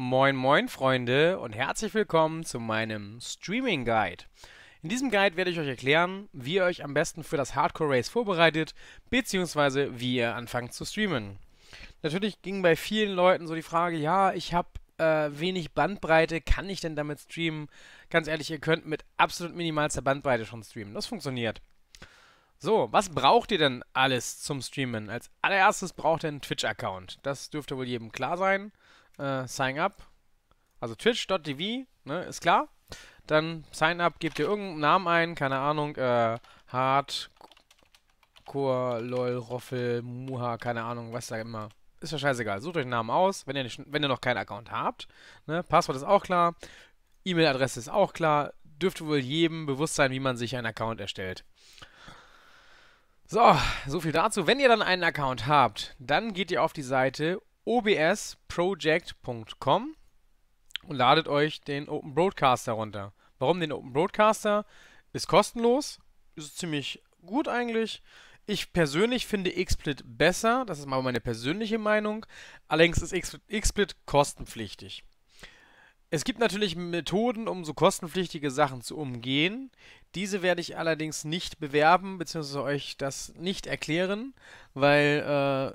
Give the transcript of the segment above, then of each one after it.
Moin moin Freunde und herzlich willkommen zu meinem Streaming Guide. In diesem Guide werde ich euch erklären, wie ihr euch am besten für das Hardcore Race vorbereitet, beziehungsweise wie ihr anfangt zu streamen. Natürlich ging bei vielen Leuten so die Frage, ja, ich habe äh, wenig Bandbreite, kann ich denn damit streamen? Ganz ehrlich, ihr könnt mit absolut minimalster Bandbreite schon streamen. Das funktioniert. So, was braucht ihr denn alles zum Streamen? Als allererstes braucht ihr einen Twitch-Account. Das dürfte wohl jedem klar sein äh, Sign Up, also twitch.tv, ne, ist klar. Dann Sign Up, gebt ihr irgendeinen Namen ein, keine Ahnung, äh, Hard, Chor, LOL, Roffel, Muha, keine Ahnung, was da immer. Ist ja scheißegal. Sucht euch einen Namen aus, wenn ihr, nicht, wenn ihr noch keinen Account habt. Ne, Passwort ist auch klar. E-Mail-Adresse ist auch klar. Dürfte wohl jedem bewusst sein, wie man sich einen Account erstellt. So, so viel dazu. Wenn ihr dann einen Account habt, dann geht ihr auf die Seite obsproject.com und ladet euch den Open Broadcaster runter. Warum den Open Broadcaster? Ist kostenlos, ist ziemlich gut eigentlich. Ich persönlich finde XSplit besser, das ist mal meine persönliche Meinung. Allerdings ist XSplit kostenpflichtig. Es gibt natürlich Methoden, um so kostenpflichtige Sachen zu umgehen. Diese werde ich allerdings nicht bewerben bzw. euch das nicht erklären, weil äh,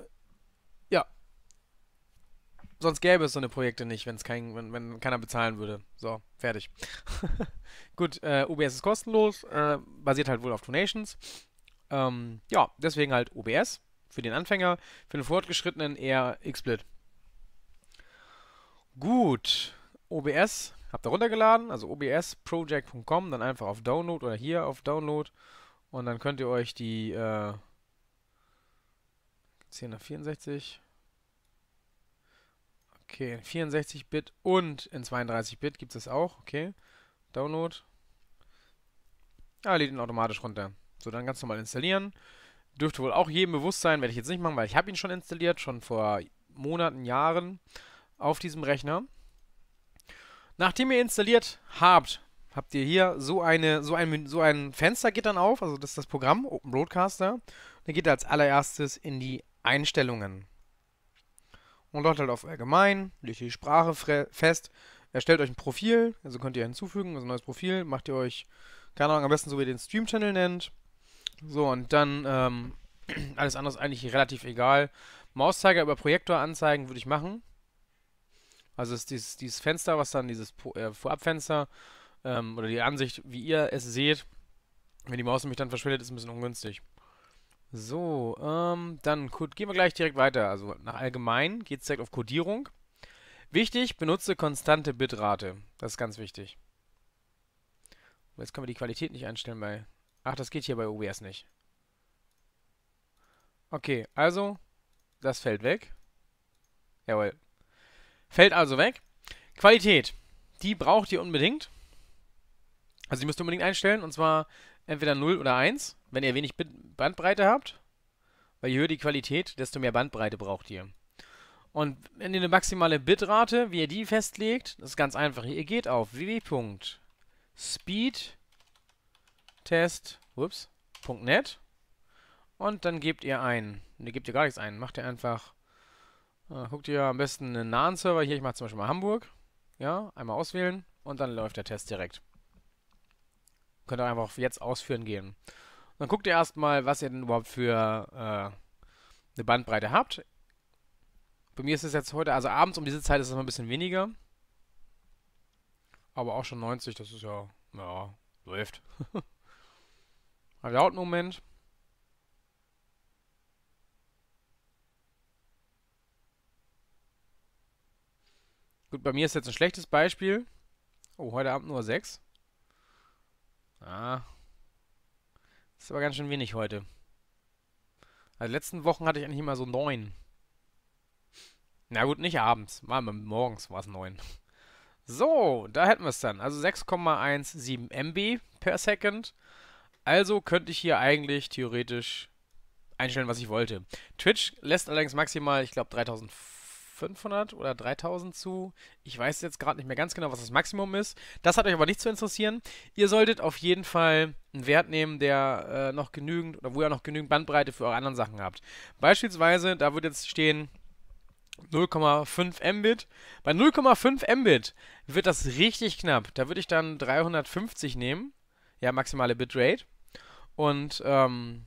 sonst gäbe es so eine Projekte nicht, wenn's kein, wenn, wenn keiner bezahlen würde. So, fertig. Gut, äh, OBS ist kostenlos, äh, basiert halt wohl auf Donations. Ähm, ja, deswegen halt OBS für den Anfänger, für den Fortgeschrittenen eher XSplit. Gut, OBS habt ihr runtergeladen, also obsproject.com, dann einfach auf Download oder hier auf Download und dann könnt ihr euch die äh, 10 nach 64 Okay, in 64-Bit und in 32-Bit gibt es das auch. Okay, Download. Ah, lädt ihn automatisch runter. So, dann ganz normal installieren. Dürfte wohl auch jedem bewusst sein, werde ich jetzt nicht machen, weil ich habe ihn schon installiert, schon vor Monaten, Jahren auf diesem Rechner. Nachdem ihr installiert habt, habt ihr hier so, eine, so, ein, so ein Fenster geht dann auf, also das ist das Programm, Open Broadcaster. Dann geht ihr als allererstes in die Einstellungen und dort halt auf allgemein, legt die Sprache fest, erstellt euch ein Profil, also könnt ihr hinzufügen, also ein neues Profil, macht ihr euch, keine Ahnung, am besten so wie ihr den Stream-Channel nennt. So, und dann ähm, alles andere ist eigentlich relativ egal. Mauszeiger über Projektor anzeigen würde ich machen. Also ist dieses, dieses Fenster, was dann dieses äh, Vorabfenster ähm, oder die Ansicht, wie ihr es seht, wenn die Maus nämlich dann verschwindet, ist ein bisschen ungünstig. So, ähm, dann gehen wir gleich direkt weiter. Also nach allgemein geht es direkt auf Codierung. Wichtig, benutze konstante Bitrate. Das ist ganz wichtig. jetzt können wir die Qualität nicht einstellen bei... Ach, das geht hier bei OBS nicht. Okay, also, das fällt weg. Jawohl. Fällt also weg. Qualität. Die braucht ihr unbedingt. Also die müsst ihr unbedingt einstellen, und zwar entweder 0 oder 1 wenn ihr wenig Bandbreite habt, weil je höher die Qualität, desto mehr Bandbreite braucht ihr. Und wenn ihr eine maximale Bitrate, wie ihr die festlegt, das ist ganz einfach. Ihr geht auf www.speedtest.net und dann gebt ihr ein. Ne, gebt ihr gar nichts ein. Macht ihr einfach. Äh, guckt ihr am besten einen nahen Server. Hier, ich mache zum Beispiel mal Hamburg. Ja, einmal auswählen und dann läuft der Test direkt. Könnt ihr einfach jetzt ausführen gehen dann guckt ihr erstmal, was ihr denn überhaupt für äh, eine Bandbreite habt. Bei mir ist es jetzt heute, also abends um diese Zeit ist es immer ein bisschen weniger. Aber auch schon 90, das ist ja, ja, läuft. Hab ich auch einen Moment. Gut, bei mir ist jetzt ein schlechtes Beispiel. Oh, heute Abend nur 6. Ah, ist aber ganz schön wenig heute. Also letzten Wochen hatte ich eigentlich immer so neun. Na gut, nicht abends. Mal morgens war es neun. So, da hätten wir es dann. Also 6,17 MB per Second. Also könnte ich hier eigentlich theoretisch einstellen, was ich wollte. Twitch lässt allerdings maximal, ich glaube, 3000 500 oder 3000 zu. Ich weiß jetzt gerade nicht mehr ganz genau, was das Maximum ist. Das hat euch aber nicht zu interessieren. Ihr solltet auf jeden Fall einen Wert nehmen, der äh, noch genügend oder wo ihr noch genügend Bandbreite für eure anderen Sachen habt. Beispielsweise, da wird jetzt stehen 0,5 Mbit. Bei 0,5 Mbit wird das richtig knapp. Da würde ich dann 350 nehmen. Ja, maximale Bitrate. Und ähm,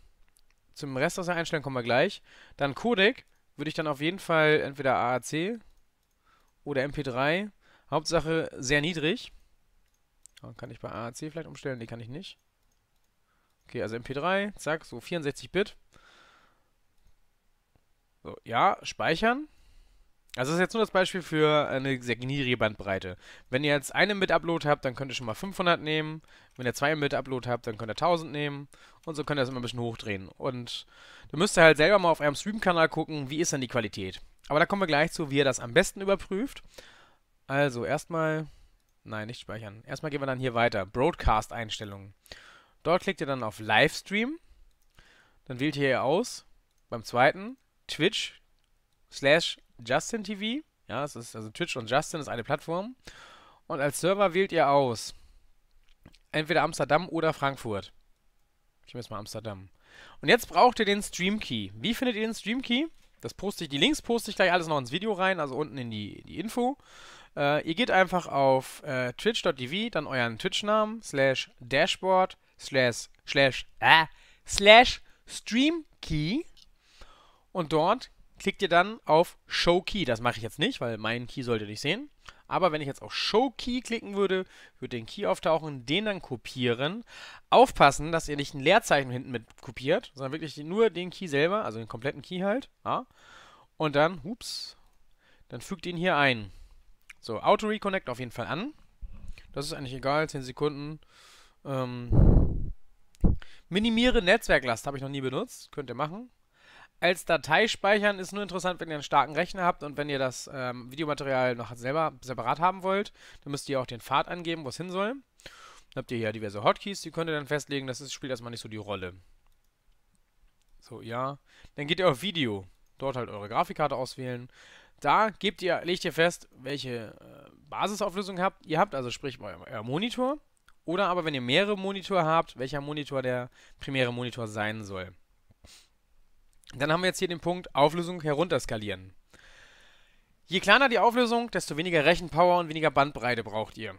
zum Rest aus der Einstellung kommen wir gleich. Dann Codec würde ich dann auf jeden Fall entweder AAC oder MP3. Hauptsache sehr niedrig. Dann kann ich bei AAC vielleicht umstellen? Nee, kann ich nicht. Okay, also MP3, zack, so 64 Bit. So, ja, speichern. Also das ist jetzt nur das Beispiel für eine sehr niedrige Bandbreite. Wenn ihr jetzt eine mit Upload habt, dann könnt ihr schon mal 500 nehmen. Wenn ihr zwei mit Upload habt, dann könnt ihr 1000 nehmen. Und so könnt ihr das immer ein bisschen hochdrehen. Und dann müsst ihr halt selber mal auf eurem Stream-Kanal gucken, wie ist denn die Qualität. Aber da kommen wir gleich zu, wie ihr das am besten überprüft. Also erstmal, nein, nicht speichern. Erstmal gehen wir dann hier weiter. Broadcast-Einstellungen. Dort klickt ihr dann auf Livestream. Dann wählt ihr hier aus, beim zweiten, Twitch slash Justin TV. Ja, es ist also Twitch und Justin ist eine Plattform. Und als Server wählt ihr aus entweder Amsterdam oder Frankfurt. Ich nehme jetzt mal Amsterdam. Und jetzt braucht ihr den Stream Key. Wie findet ihr den Stream Key? Das poste ich, die Links poste ich gleich alles noch ins Video rein, also unten in die, die Info. Äh, ihr geht einfach auf äh, twitch.tv, dann euren Twitch-Namen, slash Dashboard, slash, slash, äh, slash Stream Key. Und dort klickt ihr dann auf Show Key. Das mache ich jetzt nicht, weil meinen Key solltet ihr nicht sehen. Aber wenn ich jetzt auf Show Key klicken würde, würde den Key auftauchen, den dann kopieren. Aufpassen, dass ihr nicht ein Leerzeichen hinten mit kopiert, sondern wirklich nur den Key selber, also den kompletten Key halt. Ja. Und dann, ups, dann fügt ihn hier ein. So, Auto Reconnect auf jeden Fall an. Das ist eigentlich egal, 10 Sekunden. Ähm, minimiere Netzwerklast, habe ich noch nie benutzt, könnt ihr machen als Datei speichern ist nur interessant, wenn ihr einen starken Rechner habt und wenn ihr das ähm, Videomaterial noch selber separat haben wollt, dann müsst ihr auch den Pfad angeben, wo es hin soll. Dann habt ihr hier diverse Hotkeys, die könnt ihr dann festlegen, das ist, spielt erstmal nicht so die Rolle. So, ja. Dann geht ihr auf Video, dort halt eure Grafikkarte auswählen. Da gebt ihr, legt ihr fest, welche äh, Basisauflösung habt, ihr habt, also sprich euer, euer Monitor. Oder aber, wenn ihr mehrere Monitor habt, welcher Monitor der primäre Monitor sein soll. Dann haben wir jetzt hier den Punkt Auflösung herunterskalieren. Je kleiner die Auflösung, desto weniger Rechenpower und weniger Bandbreite braucht ihr.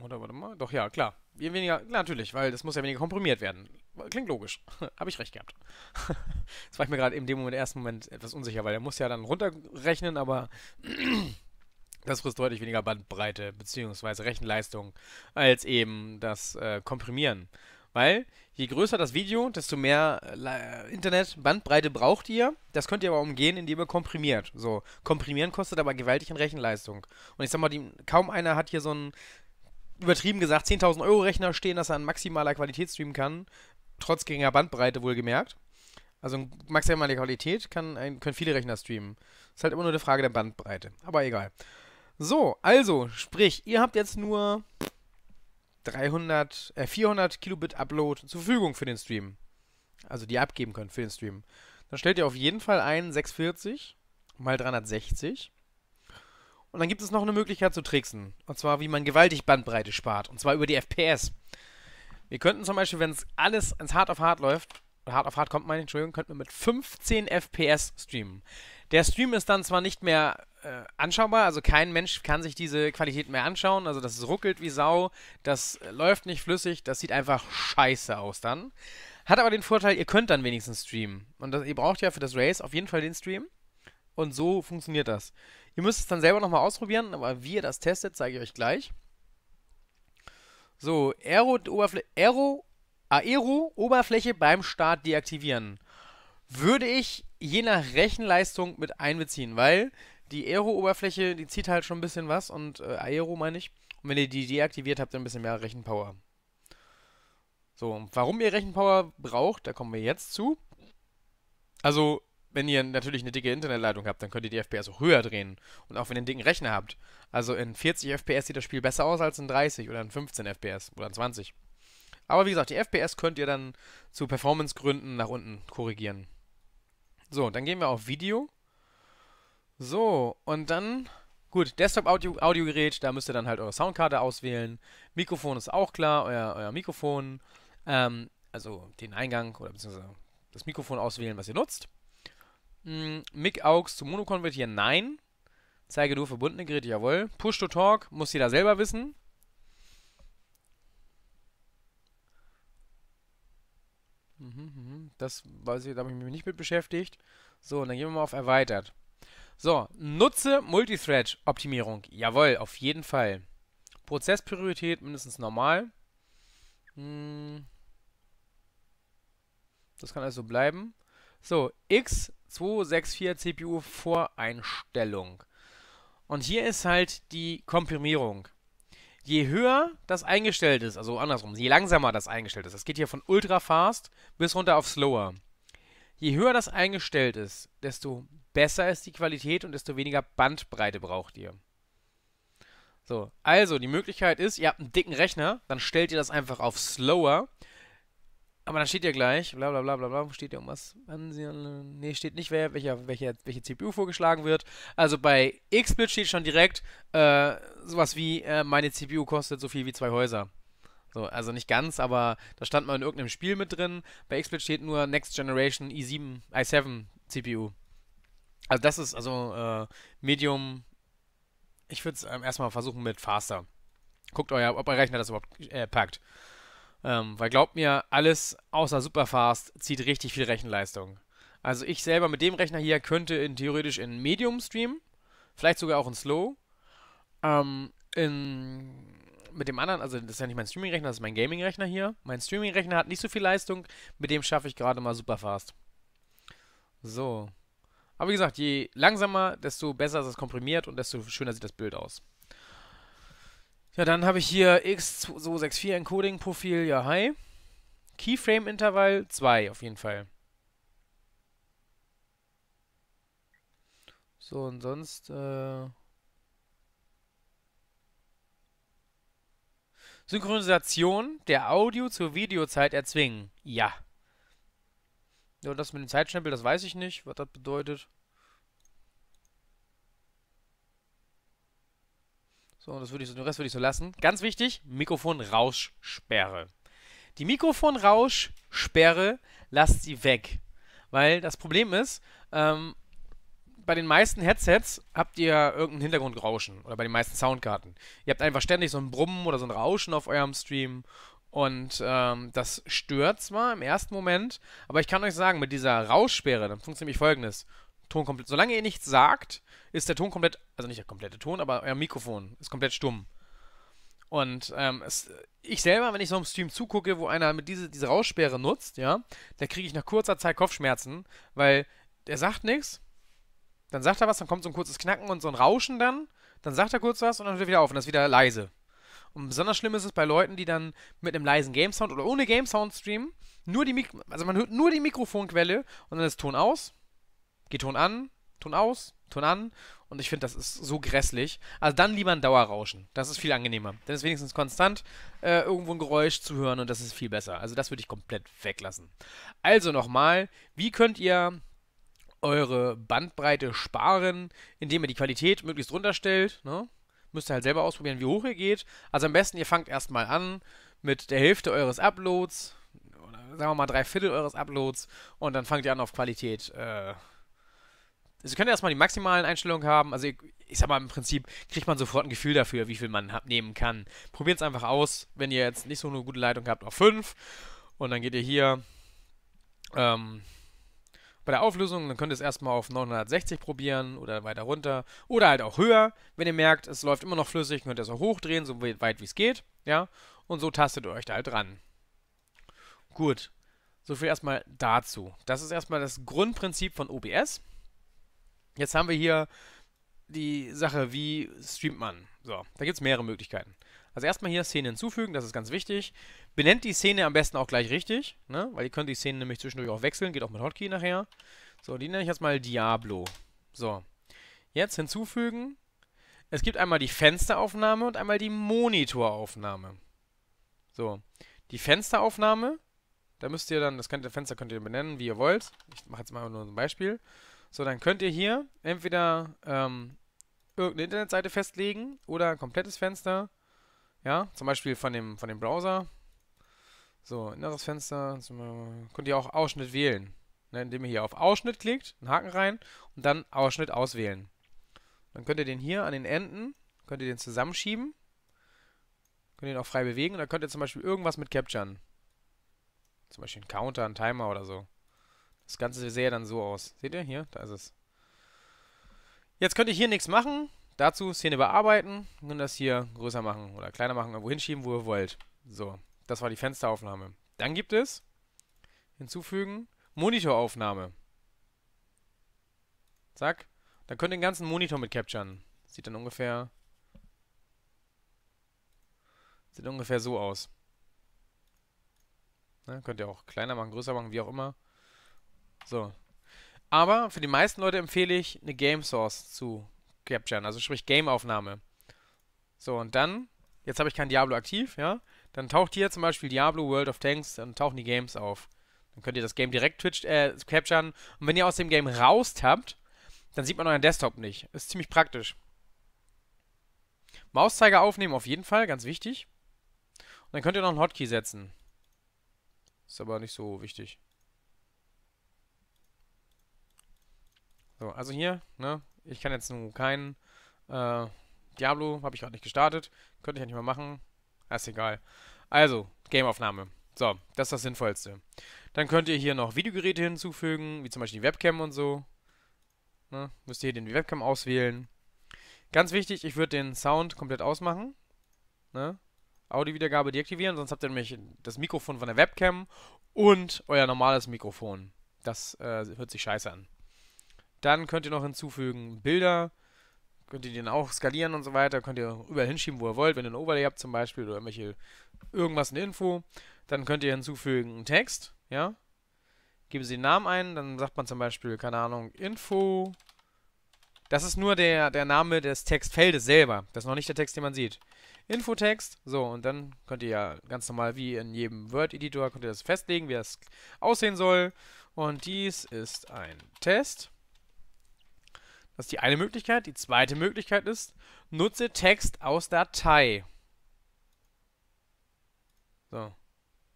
Oder warte mal, doch ja, klar. Je weniger, klar, natürlich, weil das muss ja weniger komprimiert werden. Klingt logisch. Habe ich recht gehabt. das war ich mir gerade in dem Moment, ersten Moment etwas unsicher, weil er muss ja dann runterrechnen, aber das frisst deutlich weniger Bandbreite bzw. Rechenleistung als eben das äh, Komprimieren. Weil je größer das Video, desto mehr äh, Internet-Bandbreite braucht ihr. Das könnt ihr aber umgehen, indem ihr komprimiert. So, komprimieren kostet aber gewaltig an Rechenleistung. Und ich sag mal, die, kaum einer hat hier so einen, übertrieben gesagt, 10.000 Euro Rechner stehen, dass er an maximaler Qualität streamen kann. Trotz geringer Bandbreite wohlgemerkt. Also maximale Qualität kann, können viele Rechner streamen. Ist halt immer nur eine Frage der Bandbreite. Aber egal. So, also, sprich, ihr habt jetzt nur 300, äh, 400 Kilobit Upload zur Verfügung für den Stream. Also die ihr abgeben könnt für den Stream. Dann stellt ihr auf jeden Fall ein 640 mal 360. Und dann gibt es noch eine Möglichkeit zu tricksen. Und zwar, wie man gewaltig Bandbreite spart. Und zwar über die FPS. Wir könnten zum Beispiel, wenn es alles ins Hard auf Hard läuft, Hard auf Hard kommt, meine Entschuldigung, könnten wir mit 15 FPS streamen. Der Stream ist dann zwar nicht mehr äh, anschaubar. Also kein Mensch kann sich diese Qualität mehr anschauen. Also das ruckelt wie Sau, das äh, läuft nicht flüssig, das sieht einfach scheiße aus dann. Hat aber den Vorteil, ihr könnt dann wenigstens streamen. Und das, ihr braucht ja für das Race auf jeden Fall den Stream. Und so funktioniert das. Ihr müsst es dann selber nochmal ausprobieren, aber wie ihr das testet, zeige ich euch gleich. So, Aero-Oberfläche Aero, Aero -Oberfläche beim Start deaktivieren. Würde ich je nach Rechenleistung mit einbeziehen, weil die Aero-Oberfläche, die zieht halt schon ein bisschen was und äh, Aero meine ich. Und wenn ihr die deaktiviert, habt ihr ein bisschen mehr Rechenpower. So, warum ihr Rechenpower braucht, da kommen wir jetzt zu. Also, wenn ihr natürlich eine dicke Internetleitung habt, dann könnt ihr die FPS auch höher drehen. Und auch wenn ihr einen dicken Rechner habt. Also in 40 FPS sieht das Spiel besser aus als in 30 oder in 15 FPS oder in 20. Aber wie gesagt, die FPS könnt ihr dann zu Performance-Gründen nach unten korrigieren. So, dann gehen wir auf Video. So, und dann, gut, Desktop-Audiogerät, -Audio da müsst ihr dann halt eure Soundkarte auswählen. Mikrofon ist auch klar, euer, euer Mikrofon. Ähm, also den Eingang oder beziehungsweise das Mikrofon auswählen, was ihr nutzt. Hm, Mic AUX zu Mono konvertieren, nein. Zeige nur verbundene Geräte, jawohl. Push to Talk, muss jeder selber wissen. Mhm, mhm, mhm. Das weiß ich, da habe ich mich nicht mit beschäftigt. So, und dann gehen wir mal auf Erweitert. So, nutze Multithread-Optimierung. Jawohl, auf jeden Fall. Prozesspriorität mindestens normal. Hm. Das kann also bleiben. So, X264 CPU-Voreinstellung. Und hier ist halt die Komprimierung. Je höher das eingestellt ist, also andersrum, je langsamer das eingestellt ist, das geht hier von ultra fast bis runter auf slower. Je höher das eingestellt ist, desto besser ist die Qualität und desto weniger Bandbreite braucht ihr. So, also die Möglichkeit ist, ihr habt einen dicken Rechner, dann stellt ihr das einfach auf slower. Aber dann steht ja gleich, bla bla bla bla bla, steht um was? Ne, steht nicht, wer, welcher, welche, welche CPU vorgeschlagen wird. Also bei XSplit steht schon direkt äh, sowas wie, äh, meine CPU kostet so viel wie zwei Häuser. So, also nicht ganz, aber da stand mal in irgendeinem Spiel mit drin. Bei XSplit steht nur Next Generation i7, i7 CPU. Also das ist also äh, Medium. Ich würde es ähm, erstmal versuchen mit Faster. Guckt euer, ob euer Rechner das überhaupt äh, packt. Ähm, weil glaubt mir, alles außer Superfast zieht richtig viel Rechenleistung. Also ich selber mit dem Rechner hier könnte in, theoretisch in Medium streamen, vielleicht sogar auch in Slow, ähm, in mit dem anderen, also das ist ja nicht mein Streaming-Rechner, das ist mein Gaming-Rechner hier. Mein Streaming-Rechner hat nicht so viel Leistung, mit dem schaffe ich gerade mal super fast. So. Aber wie gesagt, je langsamer, desto besser ist es komprimiert und desto schöner sieht das Bild aus. Ja, dann habe ich hier X264 Encoding-Profil, ja, hi. Keyframe-Intervall 2 auf jeden Fall. So, und sonst, äh Synchronisation der Audio zur Videozeit erzwingen. Ja. Ja, das mit dem Zeitstempel, das weiß ich nicht, was das bedeutet. So, das würde ich, den Rest würde ich so lassen. Ganz wichtig, Mikrofonrauschsperre. Die Mikrofonrauschsperre lasst sie weg. Weil das Problem ist, ähm, bei den meisten Headsets habt ihr irgendein Hintergrundrauschen oder bei den meisten Soundkarten. Ihr habt einfach ständig so ein Brummen oder so ein Rauschen auf eurem Stream und ähm, das stört zwar im ersten Moment, aber ich kann euch sagen, mit dieser Rauschsperre, dann funktioniert nämlich folgendes. Ton komplett, solange ihr nichts sagt, ist der Ton komplett, also nicht der komplette Ton, aber euer Mikrofon ist komplett stumm. Und ähm, es, ich selber, wenn ich so einem Stream zugucke, wo einer mit diese, diese Rauschsperre nutzt, ja, da kriege ich nach kurzer Zeit Kopfschmerzen, weil der sagt nichts, dann sagt er was, dann kommt so ein kurzes Knacken und so ein Rauschen dann, dann sagt er kurz was und dann wird er wieder auf und das ist wieder leise. Und besonders schlimm ist es bei Leuten, die dann mit einem leisen Game Sound oder ohne Game Sound streamen, nur die Mik also man hört nur die Mikrofonquelle und dann ist Ton aus, geht Ton an, Ton aus, Ton an und ich finde, das ist so grässlich. Also dann lieber ein Dauerrauschen. Das ist viel angenehmer. Denn es ist wenigstens konstant äh, irgendwo ein Geräusch zu hören und das ist viel besser. Also das würde ich komplett weglassen. Also nochmal, wie könnt ihr eure Bandbreite sparen, indem ihr die Qualität möglichst runterstellt. Ne? Müsst ihr halt selber ausprobieren, wie hoch ihr geht. Also am besten, ihr fangt erstmal an mit der Hälfte eures Uploads, oder sagen wir mal drei Viertel eures Uploads, und dann fangt ihr an auf Qualität. Äh also ihr erstmal die maximalen Einstellungen haben. Also ich, ich sag mal, im Prinzip kriegt man sofort ein Gefühl dafür, wie viel man nehmen kann. Probiert es einfach aus, wenn ihr jetzt nicht so eine gute Leitung habt, auf 5. Und dann geht ihr hier ähm, bei der Auflösung, dann könnt ihr es erstmal auf 960 probieren oder weiter runter oder halt auch höher. Wenn ihr merkt, es läuft immer noch flüssig, könnt ihr es auch hochdrehen, so weit wie es geht, ja, und so tastet ihr euch da halt dran. Gut, soviel erstmal dazu. Das ist erstmal das Grundprinzip von OBS. Jetzt haben wir hier die Sache, wie streamt man. So, da gibt es mehrere Möglichkeiten. Also erstmal hier Szene hinzufügen, das ist ganz wichtig. Benennt die Szene am besten auch gleich richtig, ne? weil ihr könnt die Szene nämlich zwischendurch auch wechseln, geht auch mit Hotkey nachher. So, die nenne ich jetzt mal Diablo. So, jetzt hinzufügen. Es gibt einmal die Fensteraufnahme und einmal die Monitoraufnahme. So, die Fensteraufnahme, da müsst ihr dann, das könnt, das Fenster könnt ihr benennen, wie ihr wollt. Ich mache jetzt mal nur ein Beispiel. So, dann könnt ihr hier entweder ähm, irgendeine Internetseite festlegen oder ein komplettes Fenster ja, zum Beispiel von dem, von dem Browser. So, inneres Fenster. könnt ihr auch Ausschnitt wählen. Ne, indem ihr hier auf Ausschnitt klickt, einen Haken rein und dann Ausschnitt auswählen. Dann könnt ihr den hier an den Enden, könnt ihr den zusammenschieben. Könnt ihr ihn auch frei bewegen und dann könnt ihr zum Beispiel irgendwas mit capturen. Zum Beispiel einen Counter, einen Timer oder so. Das Ganze sähe dann so aus. Seht ihr? Hier, da ist es. Jetzt könnt ihr hier nichts machen. Dazu Szene bearbeiten und das hier größer machen oder kleiner machen, wohin schieben, wo ihr wollt. So, das war die Fensteraufnahme. Dann gibt es hinzufügen Monitoraufnahme. Zack. Dann könnt ihr den ganzen Monitor mit capturen. Sieht dann ungefähr sieht ungefähr so aus. Ne, könnt ihr auch kleiner machen, größer machen, wie auch immer. So. Aber für die meisten Leute empfehle ich, eine Game Source zu Capturen, also sprich Gameaufnahme. So, und dann, jetzt habe ich kein Diablo aktiv, ja? Dann taucht hier zum Beispiel Diablo World of Tanks, dann tauchen die Games auf. Dann könnt ihr das Game direkt Twitch äh, capturen. Und wenn ihr aus dem Game raus tappt, dann sieht man euren Desktop nicht. Ist ziemlich praktisch. Mauszeiger aufnehmen auf jeden Fall, ganz wichtig. Und dann könnt ihr noch einen Hotkey setzen. Ist aber nicht so wichtig. So, also hier, ne, ich kann jetzt nun keinen. Äh, Diablo habe ich gerade nicht gestartet. Könnte ich ja nicht mal machen. Ah, ist egal. Also, Gameaufnahme. So, das ist das Sinnvollste. Dann könnt ihr hier noch Videogeräte hinzufügen, wie zum Beispiel die Webcam und so. Ne? Müsst ihr hier den Webcam auswählen. Ganz wichtig, ich würde den Sound komplett ausmachen. Ne? Audio-Wiedergabe deaktivieren, sonst habt ihr nämlich das Mikrofon von der Webcam und euer normales Mikrofon. Das äh, hört sich scheiße an. Dann könnt ihr noch hinzufügen Bilder, könnt ihr den auch skalieren und so weiter, könnt ihr überall hinschieben, wo ihr wollt, wenn ihr ein Overlay habt zum Beispiel oder irgendwelche, irgendwas in Info. Dann könnt ihr hinzufügen Text, ja. Geben Sie den Namen ein, dann sagt man zum Beispiel, keine Ahnung, Info. Das ist nur der, der Name des Textfeldes selber. Das ist noch nicht der Text, den man sieht. Infotext. So, und dann könnt ihr ja ganz normal wie in jedem Word-Editor könnt ihr das festlegen, wie das aussehen soll. Und dies ist ein Test. Das ist die eine Möglichkeit. Die zweite Möglichkeit ist, nutze Text aus Datei. So.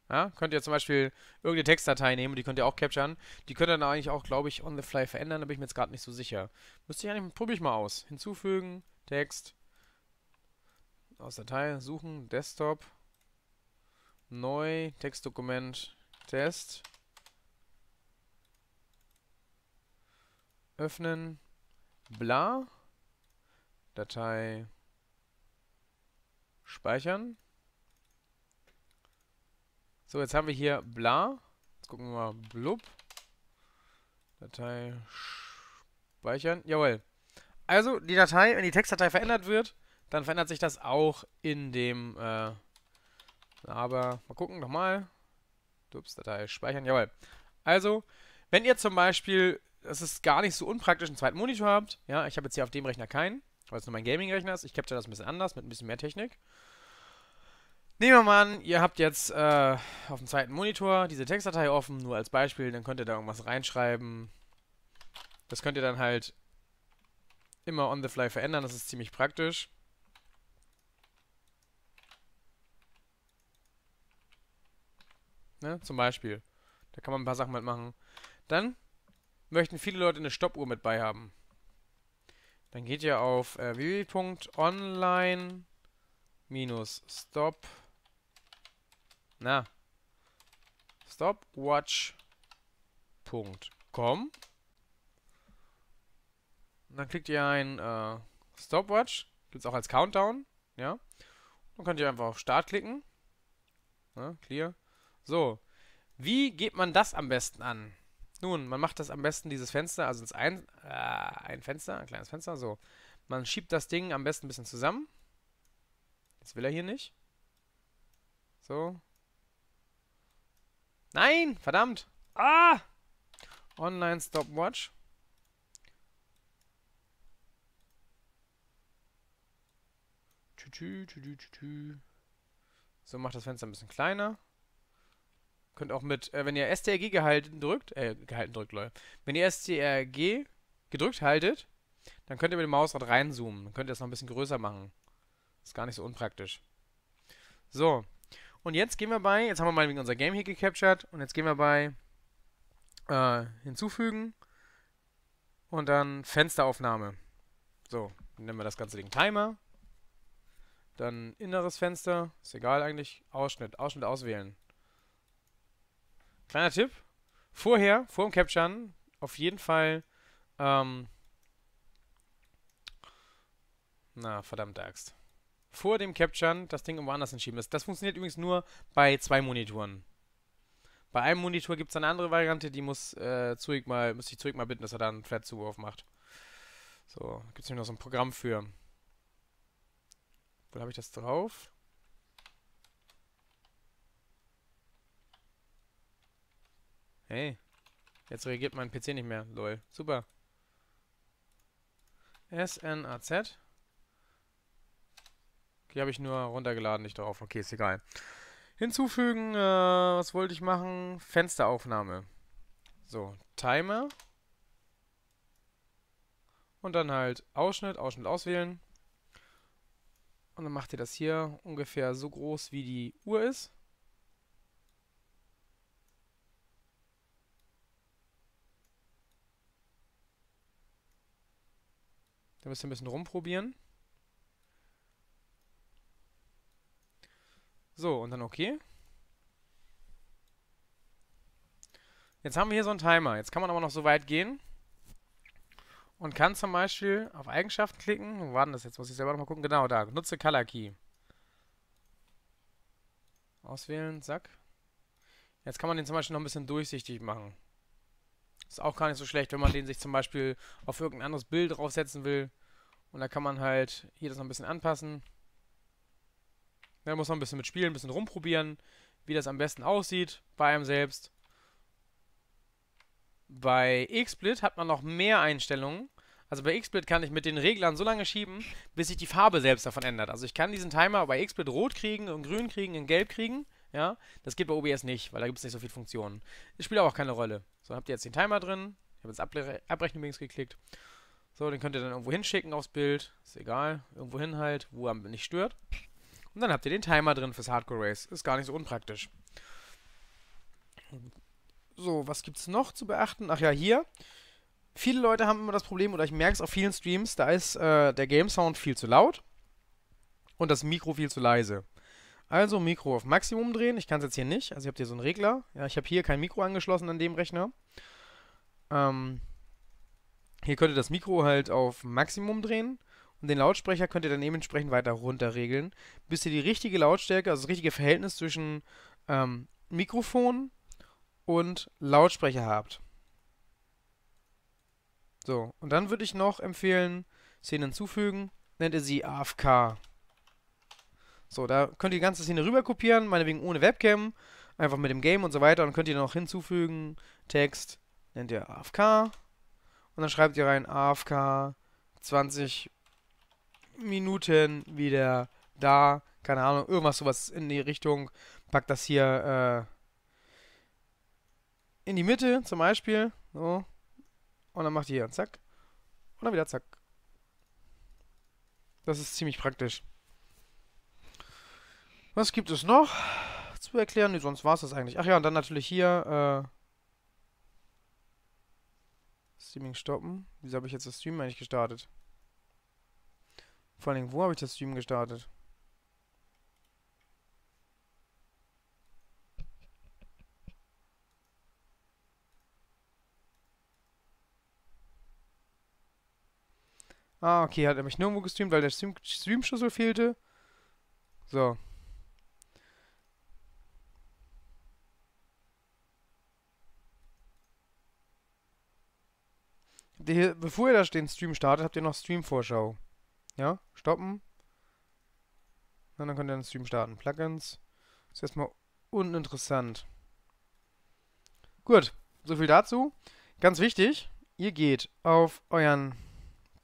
Ja, könnt ihr zum Beispiel irgendeine Textdatei nehmen, die könnt ihr auch capturen. Die könnt ihr dann eigentlich auch, glaube ich, on the fly verändern, da bin ich mir jetzt gerade nicht so sicher. Müsste ich eigentlich, probiere ich mal aus. Hinzufügen, Text, aus Datei, suchen, Desktop, neu, Textdokument, Test, öffnen, bla, Datei speichern. So, jetzt haben wir hier bla. Jetzt gucken wir mal blub. Datei speichern. Jawohl. Also, die Datei, wenn die Textdatei verändert wird, dann verändert sich das auch in dem, äh, aber mal gucken, nochmal. Ups, Datei speichern, jawohl. Also, wenn ihr zum Beispiel es ist gar nicht so unpraktisch, einen zweiten Monitor habt. Ja, ich habe jetzt hier auf dem Rechner keinen, weil es nur mein Gaming-Rechner ist. Ich capture das ein bisschen anders, mit ein bisschen mehr Technik. Nehmen wir mal an, ihr habt jetzt äh, auf dem zweiten Monitor diese Textdatei offen, nur als Beispiel, dann könnt ihr da irgendwas reinschreiben. Das könnt ihr dann halt immer on the fly verändern, das ist ziemlich praktisch. Ne? Zum Beispiel. Da kann man ein paar Sachen mitmachen. Dann möchten viele Leute eine Stoppuhr mit bei haben. Dann geht ihr auf äh, www.online-stop na stopwatch.com dann klickt ihr ein äh, Stopwatch, gibt es auch als Countdown, ja. Dann könnt ihr einfach auf Start klicken. Ja, clear. So, wie geht man das am besten an? Nun, man macht das am besten dieses Fenster, also ins ein, äh, ein Fenster, ein kleines Fenster, so. Man schiebt das Ding am besten ein bisschen zusammen. Jetzt will er hier nicht. So. Nein, verdammt. Ah! Online Stopwatch. So, macht das Fenster ein bisschen kleiner. Könnt auch mit, äh, wenn ihr STRG gehalten drückt, äh, gehalten drückt, Leute. Wenn ihr STRG gedrückt haltet, dann könnt ihr mit dem Mausrad reinzoomen. Dann könnt ihr das noch ein bisschen größer machen. Ist gar nicht so unpraktisch. So. Und jetzt gehen wir bei, jetzt haben wir mal wegen unser Game hier gecaptured und jetzt gehen wir bei äh, hinzufügen und dann Fensteraufnahme. So, dann nennen wir das ganze Ding Timer. Dann inneres Fenster, ist egal eigentlich. Ausschnitt, Ausschnitt auswählen. Kleiner Tipp. Vorher, vor dem Capturen, auf jeden Fall, ähm, na, verdammte Axt. Vor dem Capturen das Ding irgendwo anders entschieben ist. Das funktioniert übrigens nur bei zwei Monitoren. Bei einem Monitor gibt es eine andere Variante, die muss äh, Zuig mal, müsste ich Zuig mal bitten, dass er da einen Flat-Zugriff macht. So, gibt es nämlich noch so ein Programm für. Wo habe ich das drauf? Hey, jetzt reagiert mein PC nicht mehr. Lol, super. SNAZ. Die habe ich nur runtergeladen, nicht drauf. Okay, ist egal. Hinzufügen, äh, was wollte ich machen? Fensteraufnahme. So, Timer. Und dann halt Ausschnitt, Ausschnitt auswählen. Und dann macht ihr das hier ungefähr so groß, wie die Uhr ist. Da müsst ihr ein bisschen rumprobieren. So, und dann OK. Jetzt haben wir hier so einen Timer. Jetzt kann man aber noch so weit gehen und kann zum Beispiel auf Eigenschaften klicken. Wo war denn das jetzt? Muss ich selber nochmal gucken. Genau, da. Nutze Color Key. Auswählen, zack. Jetzt kann man den zum Beispiel noch ein bisschen durchsichtig machen. Ist auch gar nicht so schlecht, wenn man den sich zum Beispiel auf irgendein anderes Bild draufsetzen will. Und da kann man halt hier das noch ein bisschen anpassen. Da muss man ein bisschen mit spielen, ein bisschen rumprobieren, wie das am besten aussieht bei einem selbst. Bei XSplit hat man noch mehr Einstellungen. Also bei XSplit kann ich mit den Reglern so lange schieben, bis sich die Farbe selbst davon ändert. Also ich kann diesen Timer bei XSplit rot kriegen, in grün kriegen, in gelb kriegen. Ja, das geht bei OBS nicht, weil da gibt es nicht so viele Funktionen. Das spielt aber auch keine Rolle. So, habt ihr jetzt den Timer drin. Ich habe jetzt Abre Abrechnung links geklickt. So, den könnt ihr dann irgendwo hinschicken aufs Bild. Ist egal. Irgendwo hin halt, wo er nicht stört. Und dann habt ihr den Timer drin fürs Hardcore Race. Ist gar nicht so unpraktisch. So, was gibt es noch zu beachten? Ach ja, hier. Viele Leute haben immer das Problem, oder ich merke es auf vielen Streams, da ist äh, der Game Sound viel zu laut und das Mikro viel zu leise. Also Mikro auf Maximum drehen. Ich kann es jetzt hier nicht. Also ihr habt hier so einen Regler. Ja, ich habe hier kein Mikro angeschlossen an dem Rechner. Ähm, hier könnt ihr das Mikro halt auf Maximum drehen. Und den Lautsprecher könnt ihr dann dementsprechend weiter runter regeln, bis ihr die richtige Lautstärke, also das richtige Verhältnis zwischen ähm, Mikrofon und Lautsprecher habt. So, und dann würde ich noch empfehlen, Szenen hinzufügen, nennt ihr sie AFK. So, da könnt ihr die ganze Szene rüber kopieren, meinetwegen ohne Webcam, einfach mit dem Game und so weiter. Und könnt ihr noch hinzufügen, Text, nennt ihr AFK. Und dann schreibt ihr rein AFK 20 Minuten wieder da. Keine Ahnung, irgendwas sowas in die Richtung. Packt das hier äh, in die Mitte zum Beispiel. So. Und dann macht ihr hier zack. Und dann wieder zack. Das ist ziemlich praktisch. Was gibt es noch zu erklären? Nee, sonst war es das eigentlich. Ach ja, und dann natürlich hier, äh, Streaming stoppen. Wieso habe ich jetzt das Stream eigentlich gestartet? Vor allen Dingen, wo habe ich das Stream gestartet? Ah, okay, hat er mich nirgendwo gestreamt, weil der Stream schlüssel fehlte. So. die, bevor ihr da den Stream startet, habt ihr noch Stream-Vorschau. Ja, stoppen. Und dann könnt ihr den Stream starten. Plugins. Ist erstmal uninteressant. Gut, so viel dazu. Ganz wichtig, ihr geht auf euren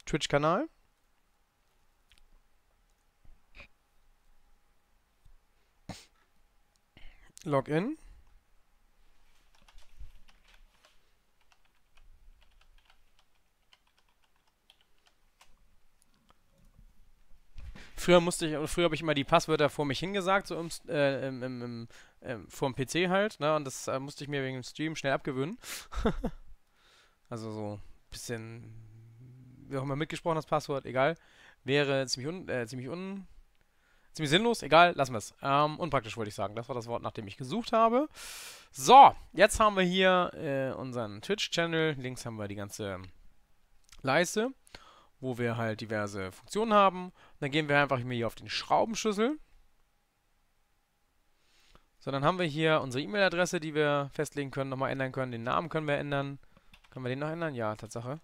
Twitch-Kanal. Login. Früher musste ich, früher habe ich immer die Passwörter vor mich hingesagt, so im, äh, im, im, im ähm, vorm PC halt, ne? Und das äh, musste ich mir wegen dem Stream schnell abgewöhnen. also so ein bisschen, wie auch immer mitgesprochen das Passwort, egal. Wäre ziemlich un, äh, ziemlich un, ziemlich sinnlos, egal, lassen wir es. Ähm, unpraktisch wollte ich sagen. Das war das Wort, nach dem ich gesucht habe. So, jetzt haben wir hier äh, unseren Twitch-Channel. Links haben wir die ganze Leiste wo wir halt diverse Funktionen haben. Und dann gehen wir einfach hier auf den Schraubenschlüssel. So, dann haben wir hier unsere E-Mail-Adresse, die wir festlegen können, nochmal ändern können. Den Namen können wir ändern. Können wir den noch ändern? Ja, Tatsache.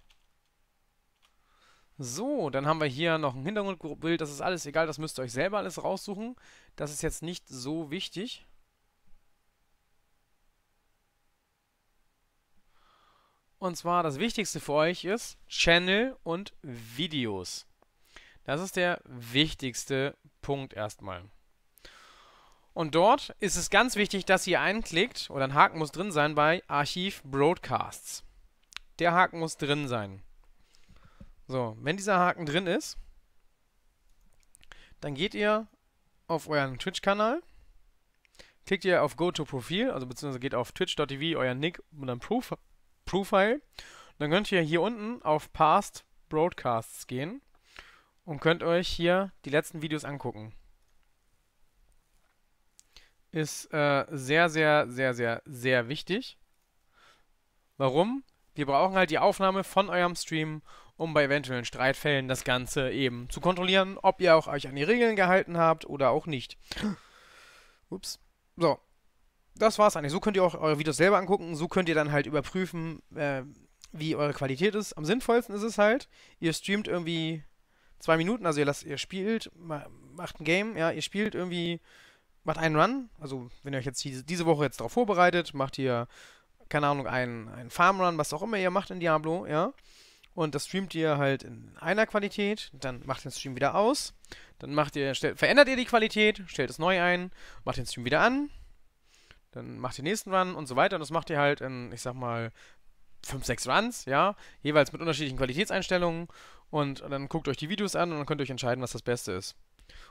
So, dann haben wir hier noch ein Hintergrundbild. Das ist alles egal, das müsst ihr euch selber alles raussuchen. Das ist jetzt nicht so wichtig. Und zwar das Wichtigste für euch ist Channel und Videos. Das ist der wichtigste Punkt erstmal. Und dort ist es ganz wichtig, dass ihr einklickt, oder ein Haken muss drin sein bei Archiv Broadcasts. Der Haken muss drin sein. So, wenn dieser Haken drin ist, dann geht ihr auf euren Twitch-Kanal, klickt ihr auf Go to Profil, also beziehungsweise geht auf twitch.tv euer Nick und dann Prof Profile. dann könnt ihr hier unten auf Past Broadcasts gehen und könnt euch hier die letzten Videos angucken. Ist äh, sehr, sehr, sehr, sehr, sehr wichtig. Warum? Wir brauchen halt die Aufnahme von eurem Stream, um bei eventuellen Streitfällen das Ganze eben zu kontrollieren, ob ihr auch euch an die Regeln gehalten habt oder auch nicht. Ups. So, das war's eigentlich. So könnt ihr auch eure Videos selber angucken. So könnt ihr dann halt überprüfen, äh, wie eure Qualität ist. Am sinnvollsten ist es halt, ihr streamt irgendwie zwei Minuten, also ihr, lasst, ihr spielt, macht ein Game, ja, ihr spielt irgendwie, macht einen Run. Also, wenn ihr euch jetzt diese, diese Woche jetzt darauf vorbereitet, macht ihr, keine Ahnung, einen, einen Farmrun, was auch immer ihr macht in Diablo, ja. Und das streamt ihr halt in einer Qualität, dann macht den Stream wieder aus, dann macht ihr, stellt, verändert ihr die Qualität, stellt es neu ein, macht den Stream wieder an, dann macht ihr den nächsten Run und so weiter. Und das macht ihr halt in, ich sag mal, fünf, sechs Runs, ja, jeweils mit unterschiedlichen Qualitätseinstellungen. Und dann guckt euch die Videos an und dann könnt ihr euch entscheiden, was das Beste ist.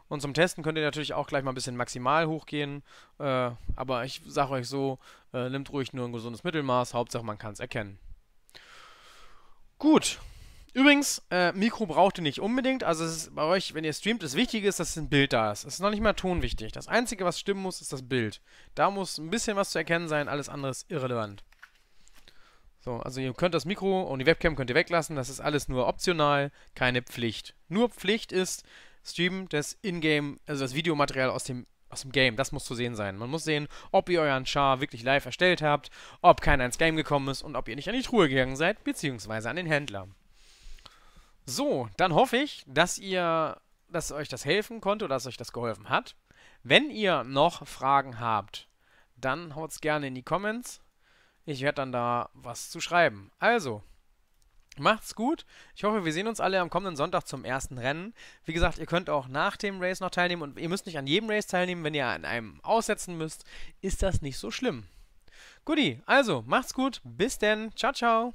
Und zum Testen könnt ihr natürlich auch gleich mal ein bisschen maximal hochgehen. Äh, aber ich sage euch so, äh, nimmt ruhig nur ein gesundes Mittelmaß, Hauptsache man kann es erkennen. Gut, Übrigens, äh, Mikro braucht ihr nicht unbedingt. Also es ist bei euch, wenn ihr streamt, das Wichtige ist, dass ein Bild da ist. Es ist noch nicht mal Ton wichtig. Das Einzige, was stimmen muss, ist das Bild. Da muss ein bisschen was zu erkennen sein, alles andere ist irrelevant. So, also ihr könnt das Mikro und die Webcam könnt ihr weglassen. Das ist alles nur optional, keine Pflicht. Nur Pflicht ist Streamen das Ingame, also das Videomaterial aus dem aus dem Game. Das muss zu sehen sein. Man muss sehen, ob ihr euren Char wirklich live erstellt habt, ob keiner ins Game gekommen ist und ob ihr nicht an die Truhe gegangen seid, beziehungsweise an den Händler. So, dann hoffe ich, dass ihr, dass euch das helfen konnte oder dass euch das geholfen hat. Wenn ihr noch Fragen habt, dann haut es gerne in die Comments. Ich werde dann da was zu schreiben. Also, Macht's gut. Ich hoffe, wir sehen uns alle am kommenden Sonntag zum ersten Rennen. Wie gesagt, ihr könnt auch nach dem Race noch teilnehmen und ihr müsst nicht an jedem Race teilnehmen. Wenn ihr an einem aussetzen müsst, ist das nicht so schlimm. Guti, also macht's gut. Bis denn. Ciao, ciao.